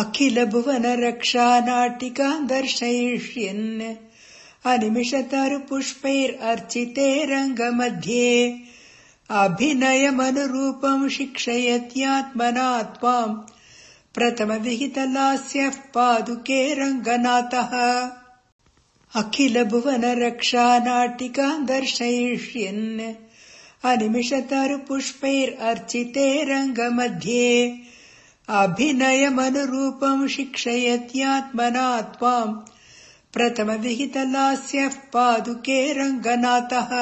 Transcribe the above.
अखिल दर्शयिष्यन् अनिमिषतरुपुष्पैरर्चिते रङ्गमध्ये अभिनयमनुरूपम् शिक्षयत्यात्मना त्वाम् प्रथमविहितलास्यः पादुके रङ्गनाथः अखिल दर्शयिष्यन् अनिमिषतरुपुष्पैरर्चिते रङ्गमध्ये अभिनयमनुरूपम् शिक्षयत्यात्मना त्वाम् प्रथमविहितलास्यः रङ्गनाथः